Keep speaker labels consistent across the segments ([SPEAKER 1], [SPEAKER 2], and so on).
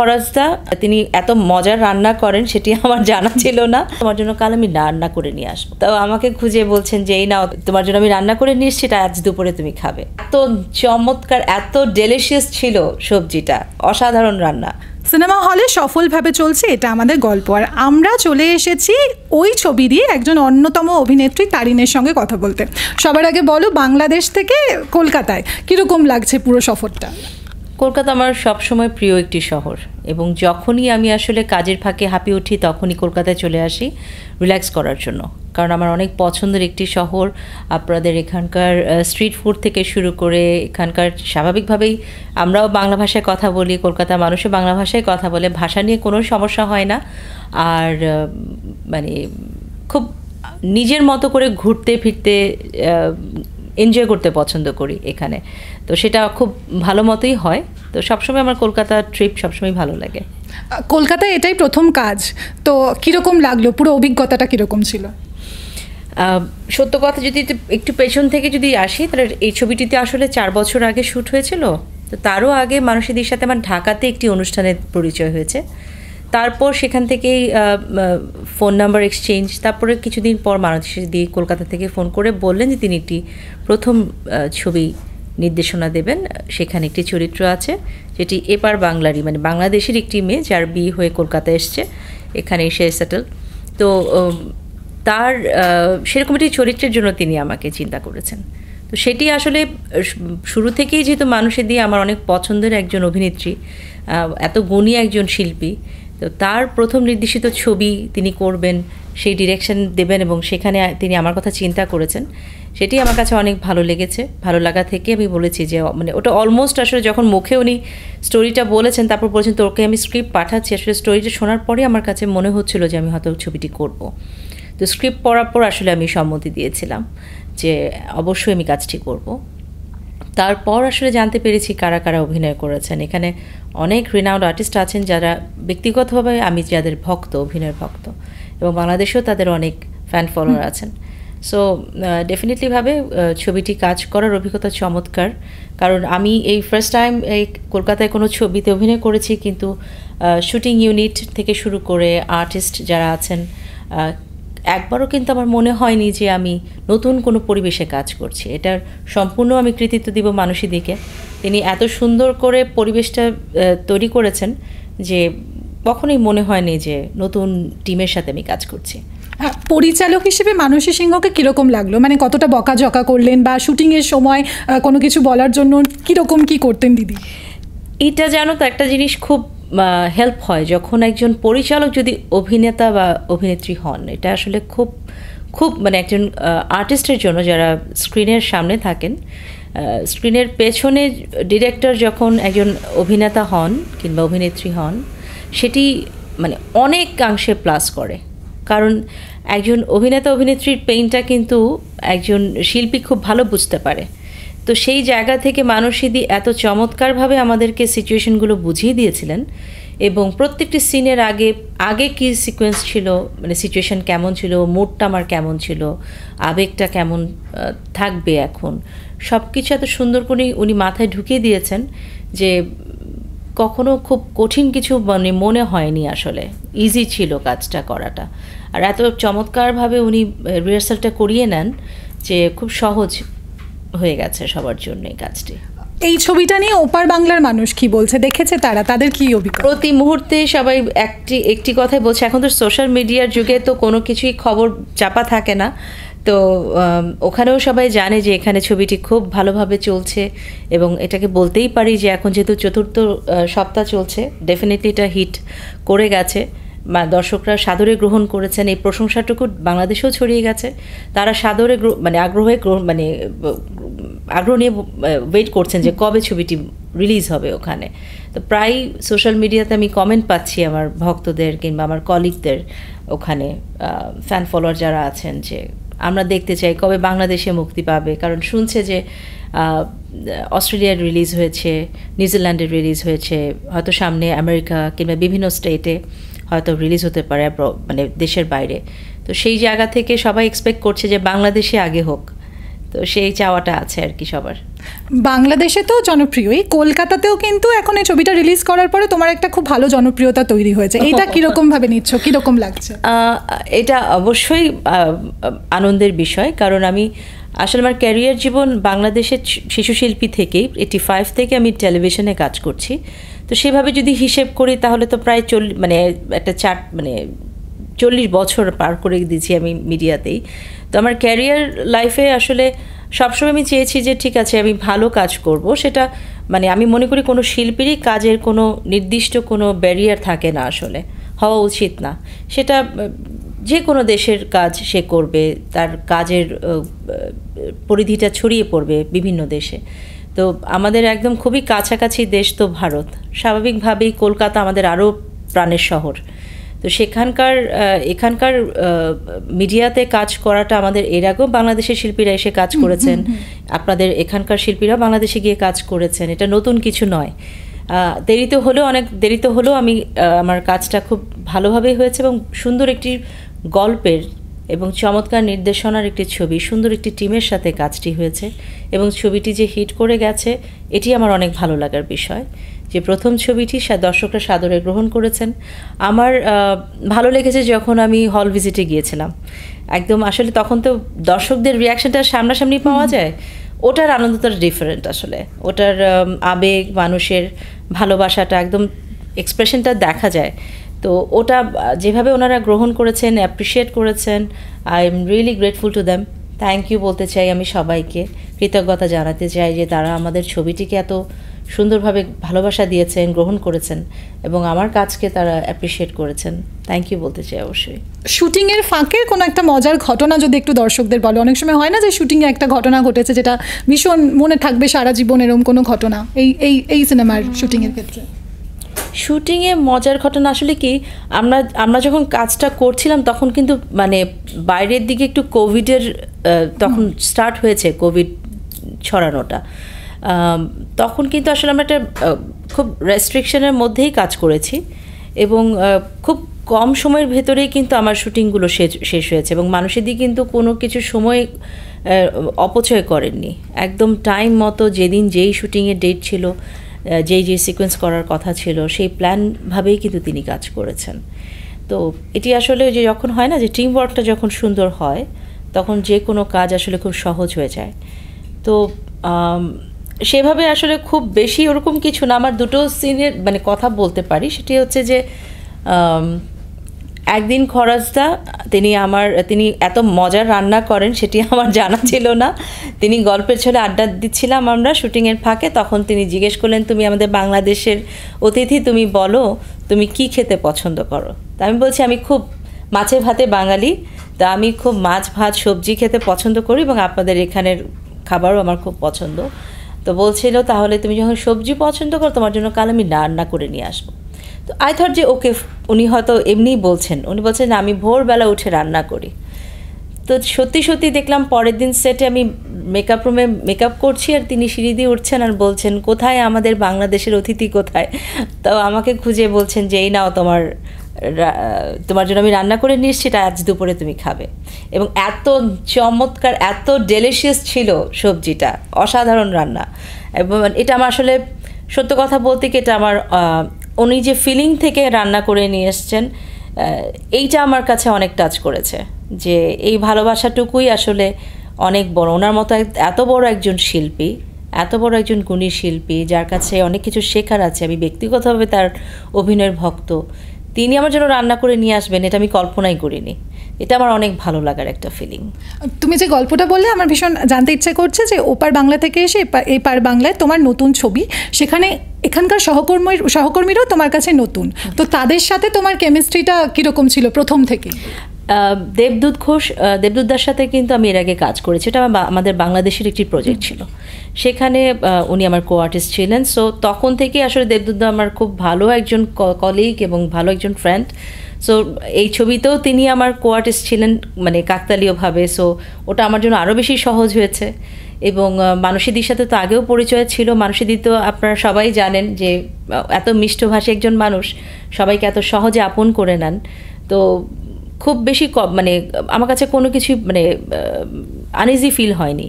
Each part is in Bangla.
[SPEAKER 1] খরচদা তিনি এত মজার রান্না করেন সেটি আমার জানা ছিল না তোমার জন্য কাল আমি রান্না করে নিয়ে আসবো তো আমাকে খুঁজে বলছেন যে এই নাও তোমার জন্য আমি রান্না করে নিয়ে সেটা আজ দুপুরে তুমি খাবে এত চমৎকার এত ডেলিশিয়াস ছিল সবজিটা অসাধারণ রান্না
[SPEAKER 2] সিনেমা হলে সফলভাবে চলছে এটা আমাদের গল্প আর আমরা চলে এসেছি ওই ছবি দিয়ে একজন অন্যতম অভিনেত্রী তারিনের সঙ্গে কথা বলতে সবার আগে বলো বাংলাদেশ থেকে কলকাতায় কীরকম লাগছে পুরো সফরটা
[SPEAKER 1] কলকাতা আমার সবসময় প্রিয় একটি শহর এবং যখনই আমি আসলে কাজের ফাঁকে হাঁপি উঠি তখনই কলকাতায় চলে আসি রিল্যাক্স করার জন্য কারণ আমার অনেক পছন্দের একটি শহর আপনাদের এখানকার স্ট্রিট ফুড থেকে শুরু করে এখানকার স্বাভাবিকভাবেই আমরাও বাংলা ভাষায় কথা বলি কলকাতা মানুষও বাংলা ভাষায় কথা বলে ভাষা নিয়ে কোনো সমস্যা হয় না আর মানে খুব নিজের মতো করে ঘুরতে ফিরতে এনজয় করতে পছন্দ করি এখানে তো সেটা খুব ভালো মতোই হয় তো সবসময় আমার কলকাতা ট্রিপ সবসময় ভালো
[SPEAKER 2] লাগে কলকাতায় এটাই প্রথম কাজ তো কীরকম লাগলো পুরো অভিজ্ঞতাটা কীরকম ছিল সত্য কথা যদি একটু পেছন থেকে যদি আসি তাহলে এই ছবিটিতে
[SPEAKER 1] আসলে চার বছর আগে শ্যুট হয়েছিল তো তারও আগে মানুষেদের সাথে আমার ঢাকাতে একটি অনুষ্ঠানের পরিচয় হয়েছে তারপর সেখান থেকেই ফোন নাম্বার এক্সচেঞ্জ তারপরে কিছুদিন পর মানুষ দিয়ে কলকাতা থেকে ফোন করে বললেন যে তিনি একটি প্রথম ছবি নির্দেশনা দেবেন সেখানে একটি চরিত্র আছে যেটি এপার বাংলারই মানে বাংলাদেশের একটি মেয়ে যার বিয়ে হয়ে কলকাতা এসছে এখানে এসে সেটেল তো তার সেরকম একটি চরিত্রের জন্য তিনি আমাকে চিন্তা করেছেন তো সেটি আসলে শুরু থেকেই যেহেতু মানুষের দিয়ে আমার অনেক পছন্দের একজন অভিনেত্রী এত গুণী একজন শিল্পী তো তার প্রথম নির্দেশিত ছবি তিনি করবেন সেই ডিরেকশন দেবেন এবং সেখানে তিনি আমার কথা চিন্তা করেছেন সেটি আমার কাছে অনেক ভালো লেগেছে ভালো লাগা থেকে আমি বলেছি যে মানে ওটা অলমোস্ট আসলে যখন মুখে উনি স্টোরিটা বলেছেন তারপর বলেছেন তোকে আমি স্ক্রিপ্ট পাঠাচ্ছি আসলে স্টোরিটা শোনার পরে আমার কাছে মনে হচ্ছিল যে আমি হয়তো ছবিটি করব তো স্ক্রিপ্ট পড়ার পর আসলে আমি সম্মতি দিয়েছিলাম যে অবশ্যই আমি কাজটি করব তারপর আসলে জানতে পেরেছি কারা কারা অভিনয় করেছেন এখানে অনেক রিনাউন্ড আর্টিস্ট আছেন যারা ব্যক্তিগতভাবে আমি যাদের ভক্ত অভিনয় ভক্ত এবং বাংলাদেশেও তাদের অনেক ফ্যান ফলোয়ার আছেন সো ডেফিনেটলিভাবে ছবিটি কাজ করার অভিজ্ঞতা চমৎকার কারণ আমি এই ফার্স্ট টাইম এই কলকাতায় কোনো ছবিতে অভিনয় করেছি কিন্তু শুটিং ইউনিট থেকে শুরু করে আর্টিস্ট যারা আছেন একবারও কিন্তু আমার মনে হয়নি যে আমি নতুন কোনো পরিবেশে কাজ করছি এটার সম্পূর্ণ আমি কৃতিত্ব দিব মানুষই দিকে তিনি এত সুন্দর করে পরিবেশটা তৈরি করেছেন যে কখনোই মনে হয়নি যে নতুন টিমের সাথে আমি কাজ করছি
[SPEAKER 2] পরিচালক হিসেবে মানুষ সিংহকে কীরকম লাগলো মানে কতটা বকাজকা করলেন বা শুটিংয়ের সময় কোনো কিছু বলার জন্য কীরকম কি করতেন দিদি
[SPEAKER 1] এটা জানো তো একটা জিনিস খুব হেল্প হয় যখন একজন পরিচালক যদি অভিনেতা বা অভিনেত্রী হন এটা আসলে খুব খুব মানে একজন আর্টিস্টের জন্য যারা স্ক্রিনের সামনে থাকেন স্ক্রিনের পেছনে ডিরেক্টর যখন একজন অভিনেতা হন কিংবা অভিনেত্রী হন সেটি মানে অনেকাংশে প্লাস করে কারণ একজন অভিনেতা অভিনেত্রীর পেইনটা কিন্তু একজন শিল্পী খুব ভালো বুঝতে পারে তো সেই জায়গা থেকে মানসীদি এত চমৎকারভাবে আমাদেরকে সিচুয়েশনগুলো বুঝিয়ে দিয়েছিলেন এবং প্রত্যেকটি সিনের আগে আগে কি সিকোয়েন্স ছিল মানে সিচুয়েশন কেমন ছিল মুডটা আমার কেমন ছিল আবেগটা কেমন থাকবে এখন সব কিছু এত সুন্দর করে উনি মাথায় ঢুকিয়ে দিয়েছেন যে কখনো খুব কঠিন কিছু মানে মনে হয়নি আসলে ইজি ছিল কাজটা করাটা আর এত চমৎকারভাবে উনি রিহার্সালটা করিয়ে নেন যে খুব সহজ হয়ে গেছে সবার জন্য এই কাজটি
[SPEAKER 2] এই ছবিটা নিয়ে ওপার বাংলার মানুষ কি বলছে দেখেছে তারা তাদের কি অভিজ্ঞতা প্রতি
[SPEAKER 1] মুহূর্তে সবাই একটি একটি কথাই বলছে এখন তো সোশ্যাল মিডিয়ার যুগে তো কোনো কিছুই খবর চাপা থাকে না তো ওখানেও সবাই জানে যে এখানে ছবিটি খুব ভালোভাবে চলছে এবং এটাকে বলতেই পারি যে এখন যেহেতু চতুর্থ সপ্তাহ চলছে ডেফিনেটলি এটা হিট করে গেছে দর্শকরা সাদরে গ্রহণ করেছেন এই প্রশংসাটুকু বাংলাদেশেও ছড়িয়ে গেছে তারা সাদরে মানে আগ্রহে মানে আগ্রহ নিয়ে ওয়েট করছেন যে কবে ছবিটি রিলিজ হবে ওখানে তো প্রায় সোশ্যাল মিডিয়াতে আমি কমেন্ট পাচ্ছি আমার ভক্তদের কিংবা আমার কলিগদের ওখানে ফ্যান ফলোয়ার যারা আছেন যে আমরা দেখতে চাই কবে বাংলাদেশে মুক্তি পাবে কারণ শুনছে যে অস্ট্রেলিয়ার রিলিজ হয়েছে নিউজিল্যান্ডের রিলিজ হয়েছে হয়তো সামনে আমেরিকা কিংবা বিভিন্ন স্টেটে হয়তো রিলিজ হতে পারে মানে দেশের বাইরে তো সেই জায়গা থেকে সবাই এক্সপেক্ট করছে যে বাংলাদেশে আগে হোক তো সেই চাওয়াটা আছে আর কি সবার
[SPEAKER 2] বাংলাদেশে তো জনপ্রিয়ই কলকাতাতেও কিন্তু এখন এই ছবিটা রিলিজ করার পরে তোমার একটা খুব ভালো জনপ্রিয়তা তৈরি হয়েছে এটা কীরকম ভাবে নিচ্ছ কীরকম লাগছে
[SPEAKER 1] এটা অবশ্যই আনন্দের বিষয় কারণ আমি আসলে আমার ক্যারিয়ার জীবন বাংলাদেশের শিশু শিল্পী থেকেই এটি ফাইভ থেকে আমি টেলিভিশনে কাজ করছি তো সেভাবে যদি হিসেব করি তাহলে তো প্রায় চল মানে একটা চার মানে চল্লিশ বছর পার করে দিয়েছি আমি মিডিয়াতেই তো আমার ক্যারিয়ার লাইফে আসলে সবসময় আমি চেয়েছি যে ঠিক আছে আমি ভালো কাজ করব সেটা মানে আমি মনে করি কোনো শিল্পীরই কাজের কোনো নির্দিষ্ট কোনো ব্যারিয়ার থাকে না আসলে হওয়া উচিত না সেটা যে কোনো দেশের কাজ সে করবে তার কাজের পরিধিটা ছড়িয়ে পড়বে বিভিন্ন দেশে তো আমাদের একদম খুবই কাছাকাছি দেশ তো ভারত স্বাভাবিকভাবেই কলকাতা আমাদের আরও প্রাণের শহর তো সেখানকার এখানকার মিডিয়াতে কাজ করাটা আমাদের এর আগেও বাংলাদেশের শিল্পীরা এসে কাজ করেছেন আপনাদের এখানকার শিল্পীরা বাংলাদেশে গিয়ে কাজ করেছেন এটা নতুন কিছু নয় দেরিতে হলেও অনেক দেরিতে হলেও আমি আমার কাজটা খুব ভালোভাবেই হয়েছে এবং সুন্দর একটি গল্পের এবং চমৎকার নির্দেশনার একটি ছবি সুন্দর একটি টিমের সাথে কাজটি হয়েছে এবং ছবিটি যে হিট করে গেছে এটি আমার অনেক ভালো লাগার বিষয় যে প্রথম ছবিটি দর্শকরা সাদরে গ্রহণ করেছেন আমার ভালো লেগেছে যখন আমি হল ভিজিটে গিয়েছিলাম একদম আসলে তখন তো দর্শকদের রিয়াকশনটা সামনাসামনি পাওয়া যায় ওটার আনন্দটা ডিফারেন্ট আসলে ওটার আবেগ মানুষের ভালোবাসাটা একদম এক্সপ্রেশনটা দেখা যায় তো ওটা যেভাবে ওনারা গ্রহণ করেছেন অ্যাপ্রিসিয়েট করেছেন I am really grateful to them thank you বলতে চাই আমি সবাইকে কৃতজ্ঞতা জানাতে চাই যে তারা আমাদের ছবিটিকে এত সুন্দরভাবে ভালোবাসা দিয়েছেন গ্রহণ করেছেন এবং আমার কাজকে তারা অ্যাপ্রিসিয়েট করেছেন থ্যাংক ইউ বলতে চাই অবশ্যই
[SPEAKER 2] শুটিং এর ফাঁকে কোনো একটা মজার ঘটনা যদি একটু দর্শকদের বলো অনেক সময় হয় না যে শুটিং এ একটা ঘটনা ঘটেছে যেটা ভীষণ মনে থাকবে সারা জীবন এরকম কোনো ঘটনা এই এই এই সিনেমার শুটিং এর ক্ষেত্রে
[SPEAKER 1] শ্যুটিংয়ে মজার ঘটনা আসলে কি আমরা আমরা যখন কাজটা করছিলাম তখন কিন্তু মানে বাইরের দিকে একটু কোভিডের তখন স্টার্ট হয়েছে কোভিড ছড়ানোটা তখন কিন্তু আসলে আমরা একটা খুব রেস্ট্রিকশনের মধ্যেই কাজ করেছি এবং খুব কম সময়ের ভেতরেই কিন্তু আমার শ্যুটিংগুলো শেষ শেষ হয়েছে এবং মানুষের দিকে কিন্তু কোনো কিছু সময় অপচয় করেননি একদম টাইম মতো যেদিন যেই শ্যুটিংয়ের ডেট ছিল যে যে সিকোয়েন্স করার কথা ছিল সেই প্ল্যানভাবেই কিন্তু তিনি কাজ করেছেন তো এটি আসলে যে যখন হয় না যে টিম ওয়ার্কটা যখন সুন্দর হয় তখন যে কোনো কাজ আসলে খুব সহজ হয়ে যায় তো সেভাবে আসলে খুব বেশি ওরকম কিছু না আমার দুটো সিনের মানে কথা বলতে পারি সেটি হচ্ছে যে একদিন খরচদা তিনি আমার তিনি এত মজার রান্না করেন সেটি আমার জানা ছিল না তিনি গল্পের ছলে আড্ডা দিচ্ছিলাম আমরা শুটিংয়ের ফাঁকে তখন তিনি জিজ্ঞেস করলেন তুমি আমাদের বাংলাদেশের অতিথি তুমি বলো তুমি কি খেতে পছন্দ করো তা আমি বলছি আমি খুব মাছে ভাতে বাঙালি তা আমি খুব মাছ ভাত সবজি খেতে পছন্দ করি এবং আপনাদের এখানের খাবারও আমার খুব পছন্দ তো বলছিল তাহলে তুমি যখন সবজি পছন্দ করো তোমার জন্য কাল আমি রান্না করে নিয়ে আসবো তো আই থট যে ওকে উনি হয়তো এমনিই বলছেন উনি বলছেন আমি ভোরবেলা উঠে রান্না করি তো সত্যি সত্যি দেখলাম পরের দিন সেটে আমি মেকআপ রুমে মেকআপ করছি আর তিনি সিঁড়ি দিয়ে উঠছেন আর বলছেন কোথায় আমাদের বাংলাদেশের অতিথি কোথায় তো আমাকে খুঁজে বলছেন যে এই নাও তোমার তোমার জন্য আমি রান্না করে নিয়ে সেটা আজ দুপুরে তুমি খাবে এবং এত চমৎকার এত ডেলিশিয়াস ছিল সবজিটা অসাধারণ রান্না এবং এটা আমার আসলে সত্য কথা বলতে কি এটা আমার উনি যে ফিলিং থেকে রান্না করে নিয়ে এসছেন এইটা আমার কাছে অনেক টাচ করেছে যে এই ভালোবাসাটুকুই আসলে অনেক বড় ওনার মতো এত বড় একজন শিল্পী এত বড় একজন গুণী শিল্পী যার কাছে অনেক কিছু শেখার আছে আমি ব্যক্তিগতভাবে তার অভিনয়ের ভক্ত তিনি আমার জন্য রান্না করে নিয়ে আসবেন এটা আমি কল্পনাই করিনি এটা আমার অনেক ভালো লাগার একটা ফিলিং
[SPEAKER 2] তুমি যে গল্পটা বললে আমার ভীষণ জানতে ইচ্ছে করছে যে ওপার বাংলা থেকে এসে এপার বাংলায় তোমার নতুন ছবি সেখানে এখানকার সহকর্মীর সহকর্মীরাও তোমার কাছে নতুন তো তাদের সাথে তোমার কেমিস্ট্রিটা কীরকম ছিল প্রথম থেকে দেবদূত ঘোষ
[SPEAKER 1] দেবদূতদার সাথে কিন্তু আমি এর আগে কাজ করেছি এটা আমাদের বাংলাদেশের একটি প্রজেক্ট ছিল সেখানে উনি আমার কো আর্টিস্ট ছিলেন সো তখন থেকে আসলে দেবদূতদা আমার খুব ভালো একজন কলিগ এবং ভালো একজন ফ্রেন্ড সো এই ছবিতেও তিনি আমার কো আর্টিস্ট ছিলেন মানে কাকতালীয়ভাবে সো ওটা আমার জন্য আরও বেশি সহজ হয়েছে এবং মানসীদির সাথে তো আগেও পরিচয় ছিল মানসীদি তো আপনারা সবাই জানেন যে এত মিষ্টভাষী একজন মানুষ সবাইকে এত সহজে আপন করে নেন তো খুব বেশি মানে আমার কাছে কোনো কিছুই মানে আনইজি ফিল হয়নি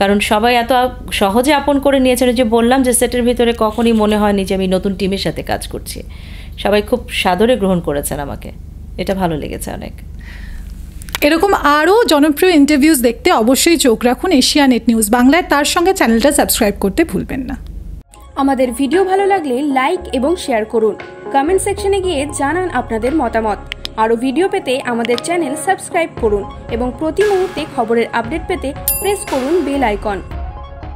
[SPEAKER 1] কারণ সবাই এত সহজে আপন করে নিয়েছেন যে বললাম যে সেটের ভিতরে কখনই মনে হয়নি যে আমি নতুন টিমের সাথে কাজ করছি সবাই খুব সাদরে গ্রহণ করেছেন আমাকে এটা ভালো লেগেছে অনেক
[SPEAKER 2] এরকম আরও জনপ্রিয় ইন্টারভিউজ দেখতে অবশ্যই চোখ রাখুন এশিয়া নেট নিউজ বাংলায় তার সঙ্গে চ্যানেলটা সাবস্ক্রাইব করতে ভুলবেন না
[SPEAKER 1] আমাদের ভিডিও ভালো লাগলে লাইক এবং শেয়ার করুন কমেন্ট সেকশনে গিয়ে জানান আপনাদের মতামত আরও ভিডিও পেতে আমাদের চ্যানেল সাবস্ক্রাইব করুন এবং প্রতি মুহূর্তে খবরের আপডেট পেতে প্রেস করুন বেল আইকন